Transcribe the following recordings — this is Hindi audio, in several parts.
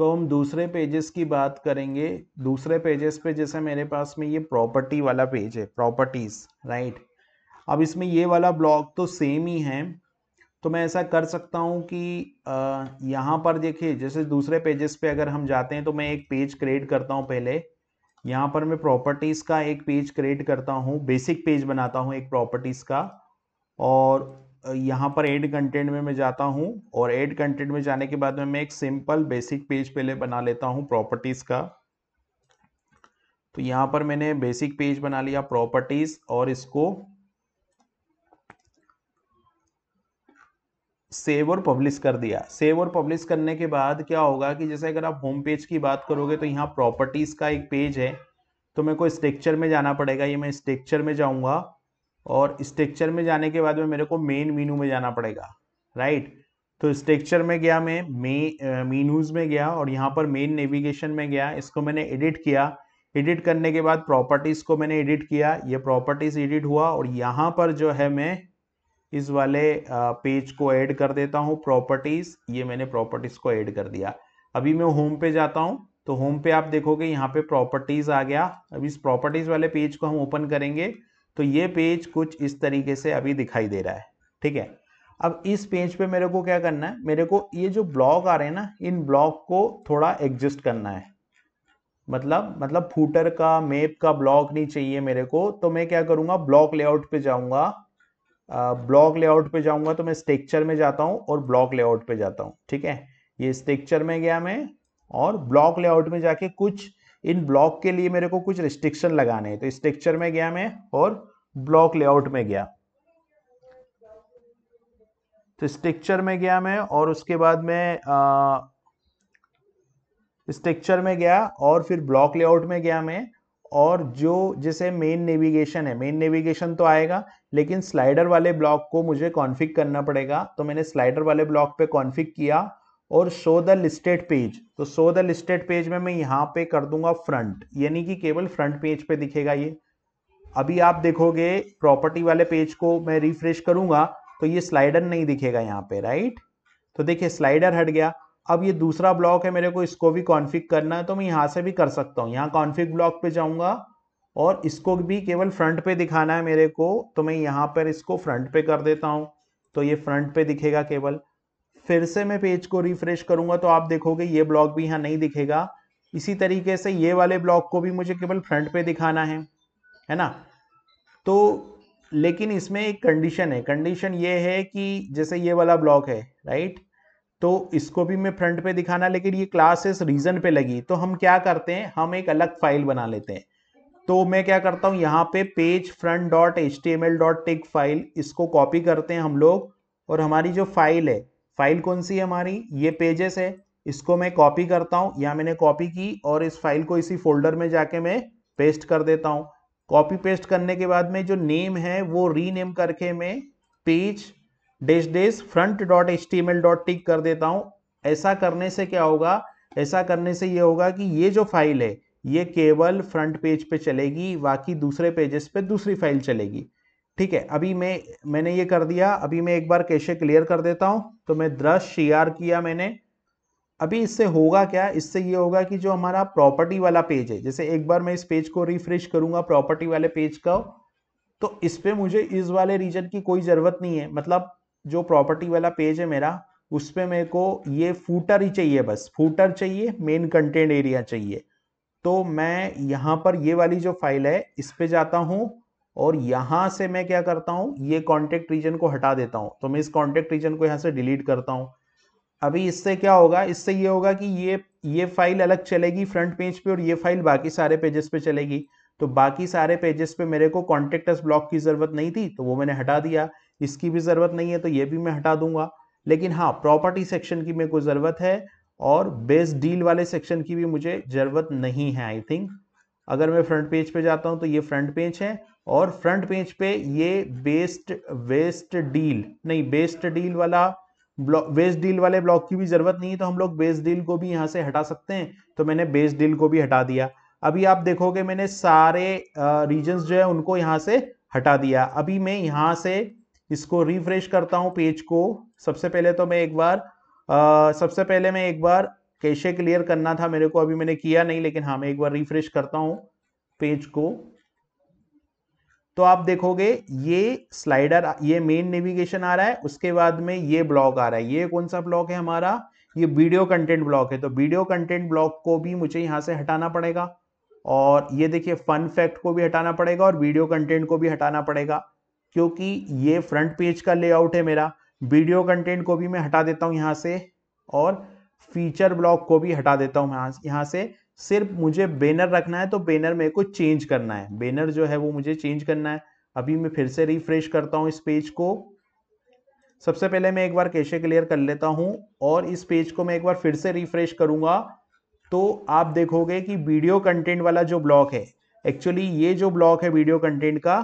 तो हम दूसरे पेजेस की बात करेंगे दूसरे पेजेस पे जैसे मेरे पास में ये प्रॉपर्टी वाला पेज है प्रॉपर्टीज़ राइट अब इसमें ये वाला ब्लॉक तो सेम ही है तो मैं ऐसा कर सकता हूँ कि यहाँ पर देखिए जैसे दूसरे पेजेस पे अगर हम जाते हैं तो मैं एक पेज क्रिएट करता हूँ पहले यहाँ पर मैं प्रॉपर्टीज़ का एक पेज क्रिएट करता हूँ बेसिक पेज बनाता हूँ एक प्रॉपर्टीज़ का और यहाँ पर एड कंटेंट में मैं जाता हूँ और एड कंटेंट में जाने के बाद में मैं एक सिंपल बेसिक पेज पहले बना लेता हूँ प्रॉपर्टीज़ का तो यहाँ पर मैंने बेसिक पेज बना लिया प्रॉपर्टीज़ और इसको सेव और पब्लिश कर दिया सेव और पब्लिश करने के बाद क्या होगा कि जैसे अगर आप होम पेज की बात करोगे तो यहाँ प्रॉपर्टीज़ का एक पेज है तो मेरे को स्ट्रक्चर में जाना पड़ेगा ये मैं स्ट्रक्चर में जाऊँगा और स्ट्रक्चर में जाने के बाद में मेरे को मेन मीनू में जाना पड़ेगा राइट तो स्ट्रक्चर में गया मैं मे मीनूज में गया और यहाँ पर मेन नेविगेशन में गया इसको मैंने एडिट किया एडिट करने के बाद प्रॉपर्टीज़ को मैंने एडिट किया ये प्रॉपर्टीज़ एडिट हुआ और यहाँ पर जो है मैं इस वाले पेज को ऐड कर देता हूँ प्रॉपर्टीज़ ये मैंने प्रॉपर्टीज़ को ऐड कर दिया अभी मैं होम पे जाता हूँ तो होम पे आप देखोगे यहाँ पे प्रॉपर्टीज़ आ गया अब इस प्रॉपर्टीज़ वाले पेज को हम ओपन करेंगे तो ये पेज कुछ इस तरीके से अभी दिखाई दे रहा है ठीक है अब इस पेज पे मेरे को क्या करना है मेरे को ये जो ब्लॉक आ रहे हैं ना इन ब्लॉक को थोड़ा एग्जिस्ट करना है मतलब मतलब फूटर का मेप का ब्लॉक नहीं चाहिए मेरे को तो मैं क्या करूँगा ब्लॉक लेआउट पे जाऊँगा ब्लॉक लेआउट पे जाऊँगा तो मैं स्ट्रक्चर में जाता हूँ और ब्लॉक लेआउट पे जाता हूँ ठीक है ये स्ट्रक्चर में गया मैं और ब्लॉक लेआउट में जाके कुछ इन ब्लॉक के लिए मेरे को कुछ रिस्ट्रिक्शन लगाने हैं तो स्ट्रक्चर में गया मैं और ब्लॉक लेआउट में गया तो स्ट्रक्चर में गया मैं और उसके बाद में स्ट्रक्चर में गया और फिर ब्लॉक लेआउट में गया मैं और जो जैसे मेन नेविगेशन है मेन नेविगेशन तो आएगा लेकिन स्लाइडर वाले ब्लॉक को मुझे कॉन्फ़िग करना पड़ेगा तो मैंने स्लाइडर वाले ब्लॉक पे कॉन्फ़िग किया और शो द लिस्टेड पेज तो शो द लिस्टेड पेज में मैं यहाँ पे कर दूंगा फ्रंट यानी कि केवल फ्रंट पेज पे दिखेगा ये अभी आप देखोगे प्रॉपर्टी वाले पेज को मैं रिफ्रेश करूंगा तो ये स्लाइडर नहीं दिखेगा यहाँ पे राइट तो देखिए स्लाइडर हट गया अब ये दूसरा ब्लॉक है मेरे को इसको भी कॉन्फ़िग करना है तो मैं यहाँ से भी कर सकता हूँ यहाँ कॉन्फ़िग ब्लॉक पे जाऊँगा और इसको भी केवल फ्रंट पे दिखाना है मेरे को तो मैं यहाँ पर इसको फ्रंट पे कर देता हूँ तो ये फ्रंट पे दिखेगा केवल फिर से मैं पेज को रिफ्रेश करूँगा तो आप देखोगे ये ब्लॉक भी यहाँ नहीं दिखेगा इसी तरीके से ये वाले ब्लॉक को भी मुझे केवल फ्रंट पे दिखाना है है ना तो लेकिन इसमें एक कंडीशन है कंडीशन ये है कि जैसे ये वाला ब्लॉक है राइट तो इसको भी मैं फ्रंट पे दिखाना लेकिन ये क्लासेस रीजन पे लगी तो हम क्या करते हैं हम एक अलग फाइल बना लेते हैं तो मैं क्या करता हूँ यहाँ पे page front dot H T M L dot tech file इसको कॉपी करते हैं हम लोग और हमारी जो फाइल है फाइल कौन सी है हमारी ये पेजेस है इसको मैं कॉपी करता हूँ यहाँ मैंने कॉपी की और इस फाइल को इसी फोल्डर में जाके मैं पेस्ट कर देता हूँ कॉपी पेस्ट करने के बाद में जो नेम है वो रीनेम करके मैं पेज डेस डेस front dot H T M L dot tick कर देता हूँ ऐसा करने से क्या होगा ऐसा करने से ये होगा कि ये जो फाइल है ये केवल फ्रंट पेज पे चलेगी बाकी दूसरे पेजेस पे दूसरी फाइल चलेगी ठीक है अभी मैं मैंने ये कर दिया अभी मैं एक बार कैसे क्लियर कर देता हूँ तो मैं दृश्य किया मैंने अभी इससे होगा क्या इससे ये होगा कि जो हमारा प्रॉपर्टी वाला पेज है जैसे एक बार मैं इस पेज को रिफ्रेश करूंगा प्रॉपर्टी वाले पेज का तो इस पर मुझे इस वाले रीजन की कोई ज़रूरत नहीं है मतलब जो प्रॉपर्टी वाला पेज है मेरा उस पर मेरे को ये फूटर ही चाहिए बस फूटर चाहिए मेन कंटेंट एरिया चाहिए तो मैं यहाँ पर ये वाली जो फाइल है इस पर जाता हूँ और यहाँ से मैं क्या करता हूँ ये कॉन्टेक्ट रीजन को हटा देता हूँ तो मैं इस कॉन्टेक्ट रीजन को यहाँ से डिलीट करता हूँ अभी इससे क्या होगा इससे ये होगा कि ये ये फाइल अलग चलेगी फ्रंट पेज पे और ये फाइल बाकी सारे पेजेस पे चलेगी तो बाकी सारे पेजेस पे मेरे को कॉन्टेक्टस ब्लॉक की ज़रूरत नहीं थी तो वो मैंने हटा दिया इसकी भी ज़रूरत नहीं है तो ये भी मैं हटा दूंगा लेकिन हाँ प्रॉपर्टी सेक्शन की मेरे को ज़रूरत है और बेस डील वाले सेक्शन की भी मुझे ज़रूरत नहीं है आई थिंक अगर मैं फ्रंट पेज पे जाता हूँ तो ये फ्रंट पेज है और फ्रंट पेज पे ये बेस्ट वेस्ट डील नहीं बेस्ट डील वाला बेस डील वाले ब्लॉक की भी जरूरत नहीं है तो हम लोग बेस डील को भी यहाँ से हटा सकते हैं तो मैंने बेस डील को भी हटा दिया अभी आप देखोगे मैंने सारे रीजन जो है उनको यहाँ से हटा दिया अभी मैं यहाँ से इसको रिफ्रेश करता हूँ पेज को सबसे पहले तो मैं एक बार आ, सबसे पहले मैं एक बार कैसे क्लियर करना था मेरे को अभी मैंने किया नहीं लेकिन हाँ मैं एक बार रिफ्रेश करता हूँ पेज को तो आप देखोगे ये स्लाइडर ये मेन नेविगेशन आ रहा है उसके बाद में ये ब्लॉक आ रहा है ये कौन सा ब्लॉक है हमारा ये वीडियो कंटेंट ब्लॉक है तो वीडियो कंटेंट ब्लॉक को भी मुझे यहां से हटाना पड़ेगा और ये देखिए फन फैक्ट को भी हटाना पड़ेगा और वीडियो कंटेंट को भी हटाना पड़ेगा क्योंकि ये फ्रंट पेज का लेआउट है मेरा वीडियो कंटेंट को भी मैं हटा देता हूँ यहाँ से और फीचर ब्लॉक को भी हटा देता हूँ यहाँ यहाँ से सिर्फ मुझे बैनर रखना है तो बैनर मेरे को चेंज करना है बैनर जो है वो मुझे चेंज करना है अभी मैं फिर से रिफ्रेश करता हूँ इस पेज को सबसे पहले मैं एक बार कैसे क्लियर कर लेता हूँ और इस पेज को मैं एक बार फिर से रिफ्रेश करूँगा तो आप देखोगे कि वीडियो कंटेंट वाला जो ब्लॉक है एक्चुअली ये जो ब्लॉक है वीडियो कंटेंट का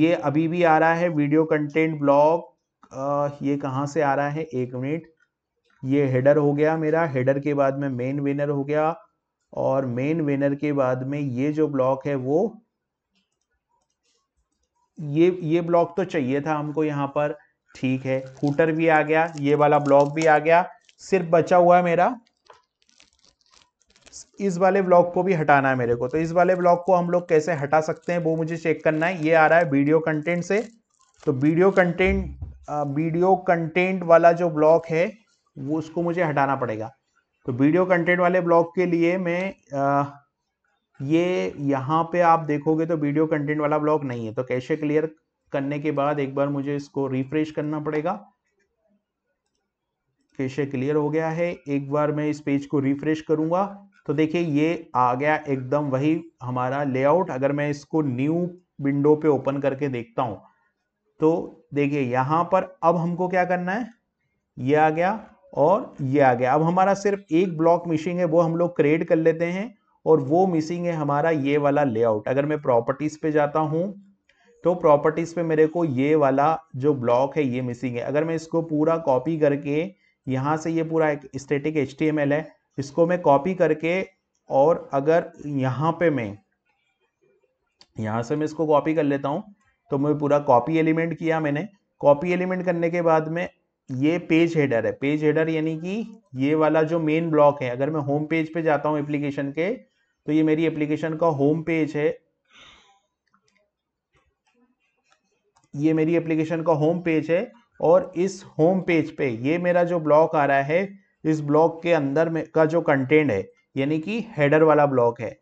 ये अभी भी आ रहा है वीडियो कंटेंट ब्लॉक ये कहाँ से आ रहा है एक मिनट ये हेडर हो गया मेरा हेडर के बाद में मेन विनर हो गया और मेन विनर के बाद में ये जो ब्लॉक है वो ये ये ब्लॉक तो चाहिए था हमको यहाँ पर ठीक है फूटर भी आ गया ये वाला ब्लॉक भी आ गया सिर्फ बचा हुआ है मेरा इस वाले ब्लॉक को भी हटाना है मेरे को तो इस वाले ब्लॉक को हम लोग कैसे हटा सकते हैं वो मुझे चेक करना है ये आ रहा है वीडियो कंटेंट से तो वीडियो कंटेंट वीडियो कंटेंट वाला जो ब्लॉक है वो उसको मुझे हटाना पड़ेगा तो वीडियो कंटेंट वाले ब्लॉग के लिए मैं आ, ये यहाँ पे आप देखोगे तो वीडियो कंटेंट वाला ब्लॉग नहीं है तो कैसे क्लियर करने के बाद एक बार मुझे इसको रिफ्रेश करना पड़ेगा कैशे क्लियर हो गया है एक बार मैं इस पेज को रिफ्रेश करूँगा तो देखिए ये आ गया एकदम वही हमारा लेआउट अगर मैं इसको न्यू विंडो पे ओपन करके देखता हूँ तो देखिए यहाँ पर अब हमको क्या करना है ये आ गया और ये आ गया अब हमारा सिर्फ एक ब्लॉक मिसिंग है वो हम लोग क्रिएट कर लेते हैं और वो मिसिंग है हमारा ये वाला लेआउट अगर मैं प्रॉपर्टीज़ पे जाता हूँ तो प्रॉपर्टीज़ पे मेरे को ये वाला जो ब्लॉक है ये मिसिंग है अगर मैं इसको पूरा कॉपी करके यहाँ से ये पूरा एक स्टेटिक एच है इसको मैं कॉपी करके और अगर यहाँ पे मैं यहाँ से मैं इसको कॉपी कर लेता हूँ तो मैं पूरा कॉपी एलिमेंट किया मैंने कॉपी एलिमेंट करने के बाद में ये पेज हेडर है पेज हेडर यानी कि ये वाला जो मेन ब्लॉक है अगर मैं होम पेज पे जाता हूँ एप्लीकेशन के तो ये मेरी एप्लीकेशन का होम पेज है ये मेरी एप्लीकेशन का होम पेज है और इस होम पेज पे ये मेरा जो ब्लॉक आ रहा है इस ब्लॉक के अंदर में का जो कंटेंट है यानी कि हेडर वाला ब्लॉक है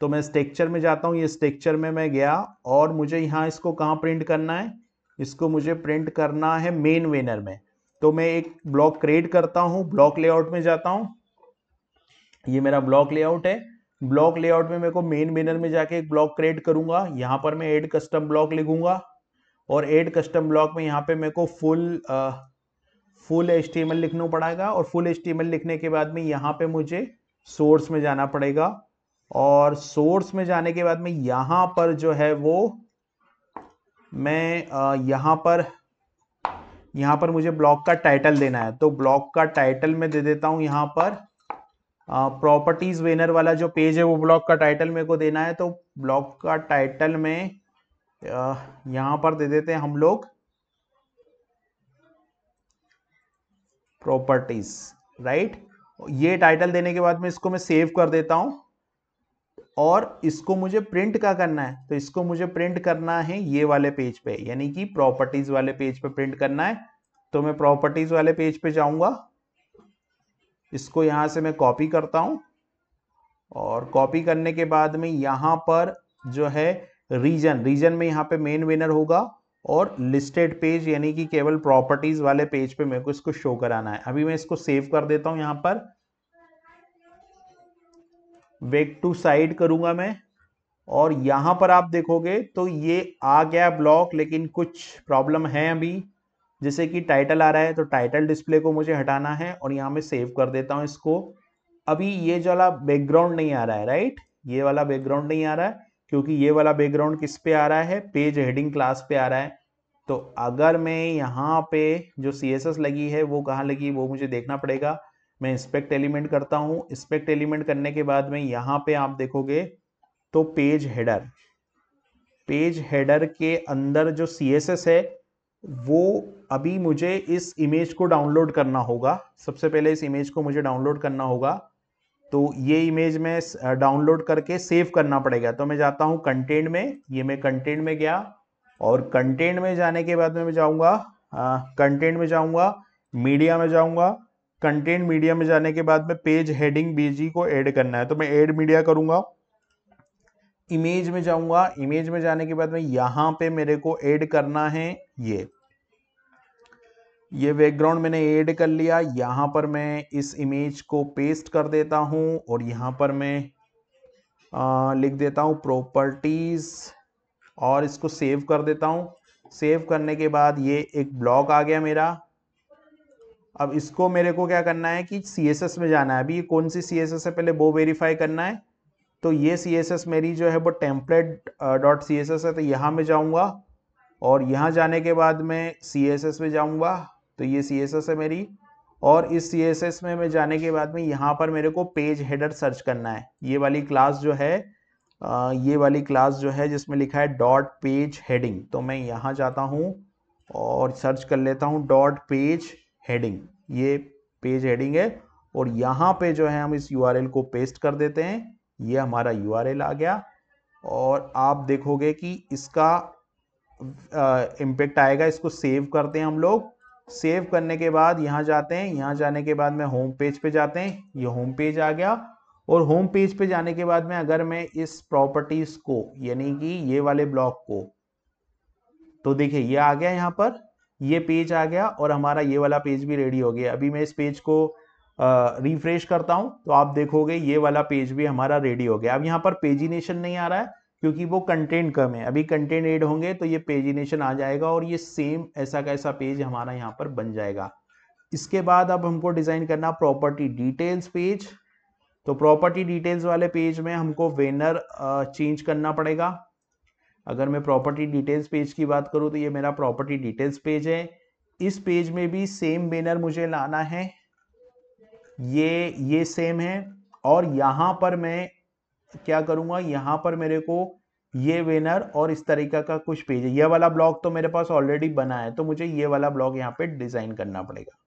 तो मैं स्ट्रक्चर में जाता हूँ ये स्ट्रक्चर में मैं गया और मुझे यहाँ इसको कहाँ प्रिंट करना है इसको मुझे प्रिंट करना है मेन वेनर में तो मैं एक ब्लॉक क्रिएट करता हूँ ब्लॉक लेआउट में जाता हूँ ये मेरा ब्लॉक लेआउट है ब्लॉक लेआउट में मेरे को मेन बेनर में जाके एक ब्लॉक क्रिएट करूंगा यहां पर मैं एड कस्टम ब्लॉक लिखूंगा और एड कस्टम ब्लॉक में यहाँ पे मेरे को फुल आ, फुल एच लिखना पड़ेगा और फुल एच लिखने के बाद में यहाँ पे मुझे सोर्स में जाना पड़ेगा और सोर्स में जाने के बाद में यहाँ पर जो है वो मैं यहाँ पर यहां पर मुझे ब्लॉक का टाइटल देना है तो ब्लॉक का टाइटल मैं दे देता हूं यहाँ पर प्रॉपर्टीज वेनर वाला जो पेज है वो ब्लॉक का टाइटल मेरे को देना है तो ब्लॉक का टाइटल में आ, पर दे देते हैं हम लोग प्रॉपर्टीज राइट ये टाइटल देने के बाद में इसको मैं सेव कर देता हूं और इसको मुझे प्रिंट का करना है तो इसको मुझे प्रिंट करना है ये वाले पेज पे यानी कि प्रॉपर्टीज वाले पेज पे प्रिंट करना है तो मैं प्रॉपर्टीज वाले पेज पे जाऊंगा इसको यहां से मैं कॉपी करता हूं और कॉपी करने के बाद में यहां पर जो है रीजन रीजन में यहां पे मेन विनर होगा और लिस्टेड पेज यानी कि केवल प्रॉपर्टीज वाले पेज पे मेरे को इसको शो कराना है अभी मैं इसको सेव कर देता हूं यहां पर वेग टू साइड करूंगा मैं और यहां पर आप देखोगे तो ये आ गया ब्लॉक लेकिन कुछ प्रॉब्लम है अभी जैसे कि टाइटल आ रहा है तो टाइटल डिस्प्ले को मुझे हटाना है और यहाँ में सेव कर देता हूँ इसको अभी ये जो वाला बैकग्राउंड नहीं आ रहा है राइट ये वाला बैकग्राउंड नहीं आ रहा है क्योंकि ये वाला बैकग्राउंड किस पे आ रहा है पेज हेडिंग क्लास पे आ रहा है तो अगर मैं यहाँ पे जो सी लगी है वो कहाँ लगी वो मुझे देखना पड़ेगा मैं इंस्पेक्ट एलिमेंट करता हूँ इंस्पेक्ट एलिमेंट करने के बाद में यहाँ पे आप देखोगे तो पेज हेडर पेज हेडर के अंदर जो सी है वो अभी मुझे इस इमेज को डाउनलोड करना होगा सबसे पहले इस इमेज को मुझे डाउनलोड करना होगा तो ये इमेज में डाउनलोड करके सेव करना पड़ेगा तो मैं जाता हूँ कंटेंट में ये मैं कंटेंट में गया और कंटेंट में जाने के बाद में मैं जाऊँगा कंटेंट में जाऊँगा मीडिया में जाऊँगा कंटेंट मीडिया में जाने के बाद में पेज हेडिंग बीजी को ऐड करना है तो मैं ऐड मीडिया करूंगा इमेज में जाऊंगा इमेज में जाने के बाद में यहां पे मेरे को ऐड करना है ये ये बैकग्राउंड मैंने ऐड कर लिया यहां पर मैं इस इमेज को पेस्ट कर देता हूँ और यहाँ पर मैं आ, लिख देता हूँ प्रॉपर्टीज़ और इसको सेव कर देता हूँ सेव करने के बाद ये एक ब्लॉक आ गया मेरा अब इसको मेरे को क्या करना है कि सी में जाना है अभी ये कौन सी सी है पहले वो वेरीफाई करना है तो ये सी मेरी जो है वो टेम्पलेट डॉट सी है तो यहाँ मैं जाऊँगा और यहाँ जाने के बाद मैं सी में जाऊँगा तो ये सी है मेरी और इस सी में मैं जाने के बाद में यहाँ पर मेरे को पेज हेडर सर्च करना है ये वाली क्लास जो है ये वाली क्लास जो है जिसमें लिखा है डॉट पेज हेडिंग तो मैं यहाँ जाता हूँ और सर्च कर लेता हूँ डॉट पेज हेडिंग ये पेज हेडिंग है और यहाँ पे जो है हम इस यू को पेस्ट कर देते हैं ये हमारा यू आ गया और आप देखोगे कि इसका इम्पेक्ट आएगा इसको सेव करते हैं हम लोग सेव करने के बाद यहाँ जाते हैं यहाँ जाने के बाद मैं होम पेज पे जाते हैं ये होम पेज आ गया और होम पेज पे जाने के बाद में अगर मैं इस प्रॉपर्टीज को यानी कि ये वाले ब्लॉक को तो देखिए ये आ गया यहाँ पर ये पेज आ गया और हमारा ये वाला पेज भी रेडी हो गया अभी मैं इस पेज को रिफ्रेश करता हूं तो आप देखोगे ये वाला पेज भी हमारा रेडी हो गया अब यहाँ पर पेजिनेशन नहीं आ रहा है क्योंकि वो कंटेंट कम है अभी कंटेंट एड होंगे तो ये पेजिनेशन आ जाएगा और ये सेम ऐसा का ऐसा पेज हमारा यहाँ पर बन जाएगा इसके बाद अब हमको डिज़ाइन करना प्रॉपर्टी डिटेल्स पेज तो प्रॉपर्टी डिटेल्स वाले पेज में हमको वेनर चेंज करना पड़ेगा अगर मैं प्रॉपर्टी डिटेल्स पेज की बात करूँ तो ये मेरा प्रॉपर्टी डिटेल्स पेज है इस पेज में भी सेम बैनर मुझे लाना है ये ये सेम है और यहाँ पर मैं क्या करूँगा यहाँ पर मेरे को ये बैनर और इस तरीका का कुछ पेज है यह वाला ब्लॉग तो मेरे पास ऑलरेडी बना है तो मुझे ये वाला ब्लॉग यहाँ पे डिज़ाइन करना पड़ेगा